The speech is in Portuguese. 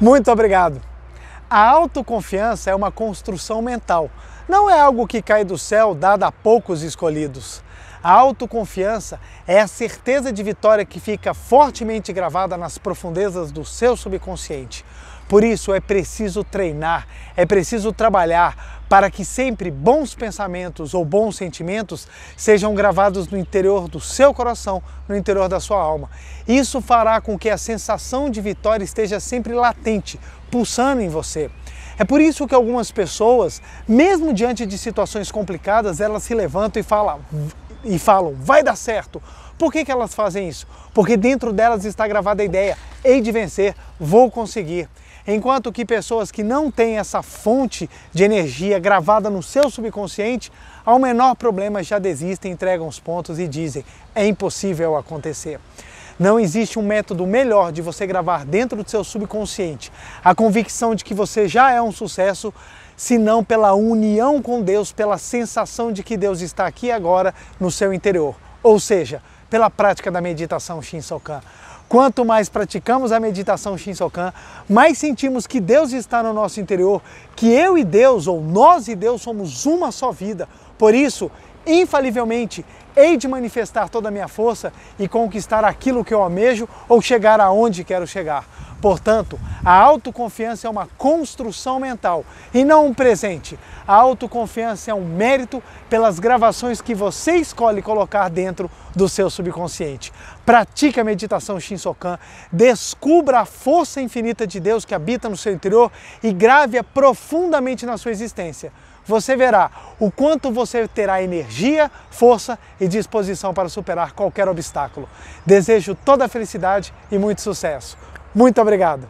Muito obrigado. A autoconfiança é uma construção mental. Não é algo que cai do céu dada a poucos escolhidos. A autoconfiança é a certeza de vitória que fica fortemente gravada nas profundezas do seu subconsciente. Por isso é preciso treinar, é preciso trabalhar para que sempre bons pensamentos ou bons sentimentos sejam gravados no interior do seu coração, no interior da sua alma. Isso fará com que a sensação de vitória esteja sempre latente, pulsando em você. É por isso que algumas pessoas, mesmo diante de situações complicadas, elas se levantam e falam: e falam, vai dar certo. Por que, que elas fazem isso? Porque dentro delas está gravada a ideia, hei de vencer, vou conseguir. Enquanto que pessoas que não têm essa fonte de energia gravada no seu subconsciente, ao menor problema já desistem, entregam os pontos e dizem, é impossível acontecer. Não existe um método melhor de você gravar dentro do seu subconsciente a convicção de que você já é um sucesso, senão pela união com Deus, pela sensação de que Deus está aqui agora no seu interior. Ou seja, pela prática da meditação Shinsokan. Quanto mais praticamos a meditação Shinsokan, mais sentimos que Deus está no nosso interior, que eu e Deus, ou nós e Deus, somos uma só vida. Por isso, infalivelmente hei de manifestar toda a minha força e conquistar aquilo que eu almejo ou chegar aonde quero chegar. Portanto, a autoconfiança é uma construção mental e não um presente. A autoconfiança é um mérito pelas gravações que você escolhe colocar dentro do seu subconsciente. Pratique a meditação Shinsokan, descubra a força infinita de Deus que habita no seu interior e grave-a profundamente na sua existência você verá o quanto você terá energia, força e disposição para superar qualquer obstáculo. Desejo toda a felicidade e muito sucesso. Muito obrigado!